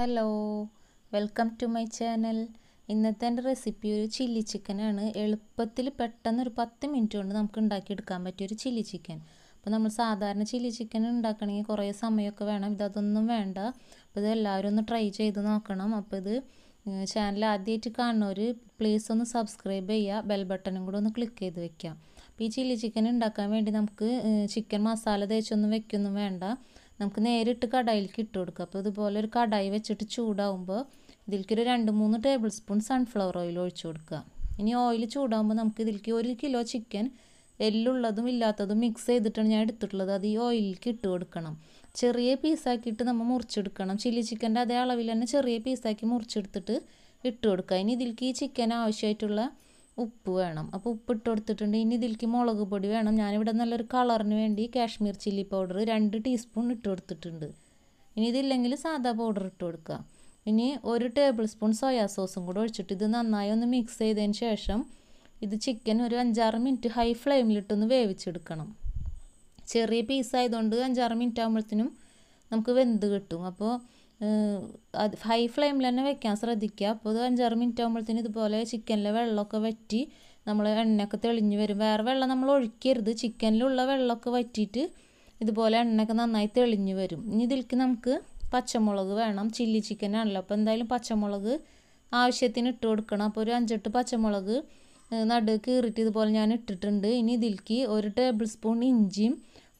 hello welcome to my channel ഇന്നത്തെ എൻ്റെ recipe ഒരു ചില്ലി ചിക്കനാണ് എളുപ്പത്തിൽ പെട്ടെന്ന് ഒരു പത്ത് മിനിറ്റ് കൊണ്ട് നമുക്ക് ഉണ്ടാക്കിയെടുക്കാൻ പറ്റിയ ഒരു ചില്ലി ചിക്കൻ അപ്പോൾ നമ്മൾ സാധാരണ ചില്ലി ചിക്കൻ ഉണ്ടാക്കണമെങ്കിൽ കുറേ സമയമൊക്കെ വേണം ഇതൊന്നും വേണ്ട അപ്പോൾ ഇത് എല്ലാവരും ഒന്ന് ട്രൈ ചെയ്ത് നോക്കണം അപ്പോൾ ഇത് ചാനൽ ആദ്യമായിട്ട് കാണുന്നവർ പ്ലീസ് ഒന്ന് സബ്സ്ക്രൈബ് ചെയ്യുക ബെൽ ബട്ടണും കൂടെ ഒന്ന് ക്ലിക്ക് ചെയ്ത് വെക്കാം അപ്പോൾ ഈ ചില്ലി ചിക്കൻ ഉണ്ടാക്കാൻ വേണ്ടി നമുക്ക് ചിക്കൻ മസാല തേച്ചൊന്നും വെക്കൊന്നും വേണ്ട നമുക്ക് നേരിട്ട് കടായിലേക്ക് ഇട്ട് കൊടുക്കുക അപ്പോൾ ഇതുപോലെ ഒരു കടായി വെച്ചിട്ട് ചൂടാവുമ്പോൾ ഇതിലേക്ക് ഒരു രണ്ട് മൂന്ന് ടേബിൾ സ്പൂൺ സൺഫ്ലവർ ഓയിൽ ഒഴിച്ചു കൊടുക്കുക ഇനി ഓയിൽ ചൂടാകുമ്പോൾ നമുക്ക് ഇതിലേക്ക് ഒരു കിലോ ചിക്കൻ എല്ലുള്ളതും ഇല്ലാത്തതും മിക്സ് ചെയ്തിട്ടാണ് ഞാൻ എടുത്തിട്ടുള്ളത് അത് ഈ ഓയിലേക്ക് ഇട്ട് കൊടുക്കണം ചെറിയ പീസാക്കിയിട്ട് നമ്മൾ മുറിച്ചെടുക്കണം ചില്ലി ചിക്കൻ്റെ അതേ അളവിൽ തന്നെ ചെറിയ പീസാക്കി മുറിച്ചെടുത്തിട്ട് ഇട്ട് കൊടുക്കുക ഇനി ഇതിലേക്ക് ഈ ചിക്കൻ ആവശ്യമായിട്ടുള്ള ഉപ്പ് വേണം അപ്പോൾ ഉപ്പ് ഇട്ട് കൊടുത്തിട്ടുണ്ട് ഇനി ഇതിലേക്ക് മുളക് പൊടി വേണം ഞാനിവിടെ നല്ലൊരു കളറിന് വേണ്ടി കാശ്മീർ ചില്ലി പൗഡർ രണ്ട് ടീസ്പൂൺ ഇട്ട് കൊടുത്തിട്ടുണ്ട് ഇനി ഇതില്ലെങ്കിൽ സാധാ പൗഡർ ഇട്ട് കൊടുക്കുക ഇനി ഒരു ടേബിൾ സ്പൂൺ സോയാ സോസും കൂടെ ഒഴിച്ചിട്ട് ഇത് നന്നായി ഒന്ന് മിക്സ് ചെയ്തതിന് ശേഷം ഇത് ചിക്കൻ ഒരു അഞ്ചാറ് മിനിറ്റ് ഹൈ ഫ്ലെയിമിലിട്ടൊന്ന് വേവിച്ചെടുക്കണം ചെറിയ പീസായതുകൊണ്ട് അഞ്ചാറ് മിനിറ്റ് ആകുമ്പോഴത്തേനും നമുക്ക് വെന്ത് കിട്ടും അപ്പോൾ അത് ഹൈ ഫ്ലെയിമിൽ തന്നെ വെക്കാൻ ശ്രദ്ധിക്കുക അപ്പോൾ ഇത് അഞ്ചാറ് മിനിറ്റ് ആകുമ്പോഴത്തേന് ഇതുപോലെ ചിക്കനിലെ വെള്ളമൊക്കെ വറ്റി നമ്മൾ എണ്ണയൊക്കെ തെളിഞ്ഞ് വരും വേറെ വെള്ളം നമ്മൾ ഒഴിക്കരുത് ചിക്കനിലുള്ള വെള്ളമൊക്കെ വറ്റിയിട്ട് ഇതുപോലെ എണ്ണയൊക്കെ നന്നായി തെളിഞ്ഞ് വരും ഇനി ഇതിലേക്ക് നമുക്ക് പച്ചമുളക് വേണം ചില്ലി ചിക്കൻ ആണല്ലോ അപ്പോൾ എന്തായാലും പച്ചമുളക് ആവശ്യത്തിന് ഇട്ട് കൊടുക്കണം അപ്പോൾ ഒരു അഞ്ചെട്ട് പച്ചമുളക് നടുക്ക് കീറിയിട്ട് ഇതുപോലെ ഞാൻ ഇട്ടിട്ടുണ്ട് ഇനി ഇതിലേക്ക് ഒരു ടേബിൾ സ്പൂൺ ഇഞ്ചിയും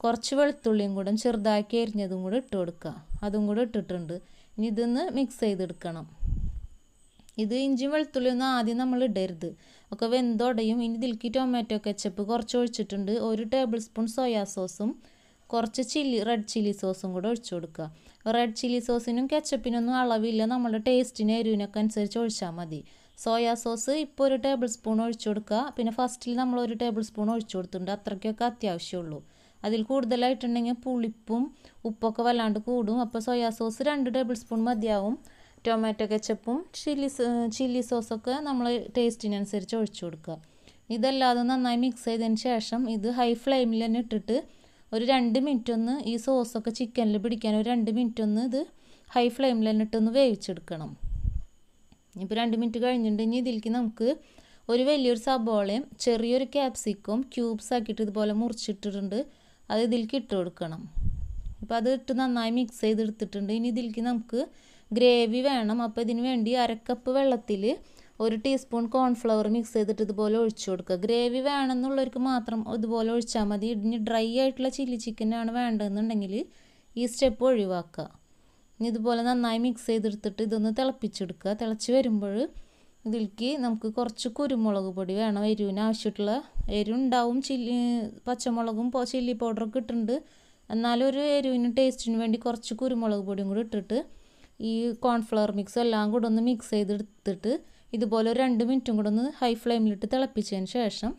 കുറച്ച് വെളുത്തുള്ളിയും കൂടെ ചെറുതാക്കി അരിഞ്ഞതും കൂടെ ഇട്ട് കൊടുക്കുക അതും കൂടെ ഇട്ടിട്ടുണ്ട് ഇനി ഇതൊന്ന് മിക്സ് ചെയ്തെടുക്കണം ഇത് ഇഞ്ചിയും ഒന്നും ആദ്യം നമ്മൾ ഇടരുത് ഒക്കെ വെന്തോടയും ഇനി ഇതിലേക്ക് ടൊമാറ്റോ കെച്ചപ്പ് കുറച്ച് ഒഴിച്ചിട്ടുണ്ട് ഒരു ടേബിൾ സ്പൂൺ സോയാ സോസും കുറച്ച് ചില്ലി റെഡ് ചില്ലി സോസും കൂടെ ഒഴിച്ചു കൊടുക്കുക റെഡ് ചില്ലി സോസിനും കെച്ചപ്പിനൊന്നും അളവില്ല നമ്മുടെ ടേസ്റ്റിന് എരിവിനൊക്കെ അനുസരിച്ച് ഒഴിച്ചാൽ മതി സോയാ സോസ് ഇപ്പോൾ ഒരു ടേബിൾ സ്പൂൺ ഒഴിച്ചു കൊടുക്കുക പിന്നെ ഫസ്റ്റിൽ നമ്മൾ ഒരു ടേബിൾ സ്പൂൺ ഒഴിച്ചു കൊടുത്തിട്ടുണ്ട് അത്രയ്ക്കൊക്കെ അത്യാവശ്യമുള്ളൂ അതിൽ കൂടുതലായിട്ടുണ്ടെങ്കിൽ പുളിപ്പും ഉപ്പൊക്കെ വല്ലാണ്ട് കൂടും അപ്പോൾ സോയാ സോസ് രണ്ട് ടേബിൾ സ്പൂൺ മതിയാവും ടൊമാറ്റോ കെച്ചപ്പും ചില്ലി ചില്ലി സോസൊക്കെ നമ്മൾ ടേസ്റ്റിനനുസരിച്ച് ഒഴിച്ചു കൊടുക്കുക ഇതല്ലാതെ നന്നായി മിക്സ് ചെയ്തതിന് ശേഷം ഇത് ഹൈ ഫ്ലെയിമിൽ തന്നെ ഇട്ടിട്ട് ഒരു രണ്ട് മിനിറ്റ് ഒന്ന് ഈ സോസൊക്കെ ചിക്കനിൽ പിടിക്കാൻ ഒരു രണ്ട് മിനിറ്റ് ഒന്ന് ഇത് ഹൈ ഫ്ലെയിമിൽ തന്നെ ഇട്ടൊന്ന് വേവിച്ചെടുക്കണം ഇപ്പോൾ രണ്ട് മിനിറ്റ് കഴിഞ്ഞിട്ടുണ്ടെങ്കിൽ ഇതിലേക്ക് നമുക്ക് ഒരു വലിയൊരു സബോളയും ചെറിയൊരു ക്യാപ്സിക്കും ക്യൂബ്സ് ആക്കിയിട്ട് ഇതുപോലെ മുറിച്ചിട്ടിട്ടുണ്ട് അത് ഇതിലേക്ക് ഇട്ട് കൊടുക്കണം അപ്പോൾ അത് ഇട്ട് നന്നായി മിക്സ് ചെയ്തെടുത്തിട്ടുണ്ട് ഇനി ഇതിലേക്ക് നമുക്ക് ഗ്രേവി വേണം അപ്പോൾ ഇതിന് വേണ്ടി അരക്കപ്പ് വെള്ളത്തിൽ ഒരു ടീസ്പൂൺ കോൺഫ്ലവർ മിക്സ് ചെയ്തിട്ട് ഇതുപോലെ ഒഴിച്ചു കൊടുക്കുക ഗ്രേവി വേണമെന്നുള്ളവർക്ക് മാത്രം ഇതുപോലെ ഒഴിച്ചാൽ മതി ഇനി ഡ്രൈ ആയിട്ടുള്ള ചില്ലി ചിക്കനാണ് വേണ്ടതെന്നുണ്ടെങ്കിൽ ഈ സ്റ്റെപ്പ് ഒഴിവാക്കുക ഇനി ഇതുപോലെ നന്നായി മിക്സ് ചെയ്തെടുത്തിട്ട് ഇതൊന്ന് തിളപ്പിച്ചെടുക്കുക തിളച്ച് വരുമ്പോൾ ഇതിലേക്ക് നമുക്ക് കുറച്ച് കുരുമുളക് പൊടി വേണം എരിവിന് ആവശ്യമായിട്ടുള്ള എരിവുണ്ടാവും ചില്ലി പച്ചമുളകും ചില്ലി പൗഡറൊക്കെ ഇട്ടിട്ടുണ്ട് എന്നാലും ഒരു എരിവിന് ടേസ്റ്റിന് വേണ്ടി കുറച്ച് കുരുമുളക് പൊടിയും കൂടി ഇട്ടിട്ട് ഈ കോൺഫ്ലവർ മിക്സ് എല്ലാം കൂടെ ഒന്ന് മിക്സ് ചെയ്തെടുത്തിട്ട് ഇതുപോലെ ഒരു രണ്ട് മിനിറ്റും കൂടെ ഒന്ന് ഹൈ ഫ്ലെയിമിലിട്ട് തിളപ്പിച്ചതിന് ശേഷം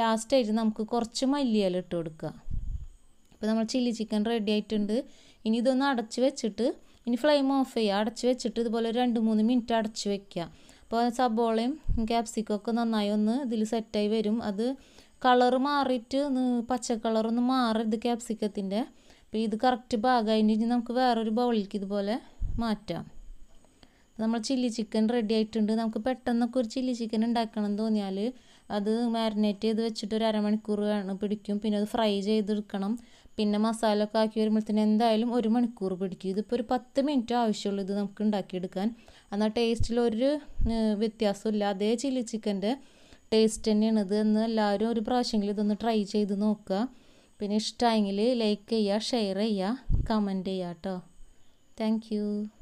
ലാസ്റ്റ് ആയിട്ട് നമുക്ക് കുറച്ച് മല്ലിയില ഇട്ട് കൊടുക്കുക അപ്പോൾ നമ്മൾ ചില്ലി ചിക്കൻ റെഡി ആയിട്ടുണ്ട് ഇനി ഇതൊന്ന് അടച്ച് വെച്ചിട്ട് ഇനി ഫ്ലെയിം ഓഫ് ചെയ്യുക അടച്ച് വെച്ചിട്ട് ഇതുപോലെ രണ്ട് മൂന്ന് മിനിറ്റ് അടച്ച് വെക്കുക അപ്പോൾ സബോളയും ക്യാപ്സിക്കും ഒക്കെ നന്നായി ഒന്ന് ഇതിൽ സെറ്റായി വരും അത് കളർ മാറിയിട്ട് പച്ച കളറൊന്ന് മാറരുത് ക്യാപ്സിക്കത്തിൻ്റെ അപ്പോൾ ഇത് കറക്റ്റ് ഭാഗമായി ഇനി നമുക്ക് വേറൊരു ബൗളിലേക്ക് ഇതുപോലെ മാറ്റാം നമ്മൾ ചില്ലി ചിക്കൻ റെഡി ആയിട്ടുണ്ട് നമുക്ക് പെട്ടെന്നൊക്കെ ഒരു ചില്ലി ചിക്കൻ ഉണ്ടാക്കണം എന്ന് തോന്നിയാൽ അത് മാരിനേറ്റ് ചെയ്ത് വെച്ചിട്ട് ഒരു അരമണിക്കൂർ പിടിക്കും പിന്നെ അത് ഫ്രൈ ചെയ്തെടുക്കണം പിന്നെ മസാല ഒക്കെ ആക്കി വരുമ്പോഴത്തേന് എന്തായാലും ഒരു മണിക്കൂർ പിടിക്കും ഇതിപ്പോൾ ഒരു പത്ത് മിനിറ്റ് ആവശ്യമുള്ളൂ ഇത് നമുക്ക് ഉണ്ടാക്കിയെടുക്കാൻ എന്നാൽ ടേസ്റ്റിൽ ഒരു വ്യത്യാസമില്ല അതേ ചില്ലി ചിക്കൻ്റെ ടേസ്റ്റ് തന്നെയാണ് ഇത് എന്ന് എല്ലാവരും ഒരു പ്രാവശ്യമെങ്കിലും ഇതൊന്ന് ട്രൈ ചെയ്ത് നോക്കുക പിന്നെ ഇഷ്ടമായെങ്കിൽ ലൈക്ക് ചെയ്യുക ഷെയർ ചെയ്യുക കമൻറ്റ് ചെയ്യുക കേട്ടോ താങ്ക്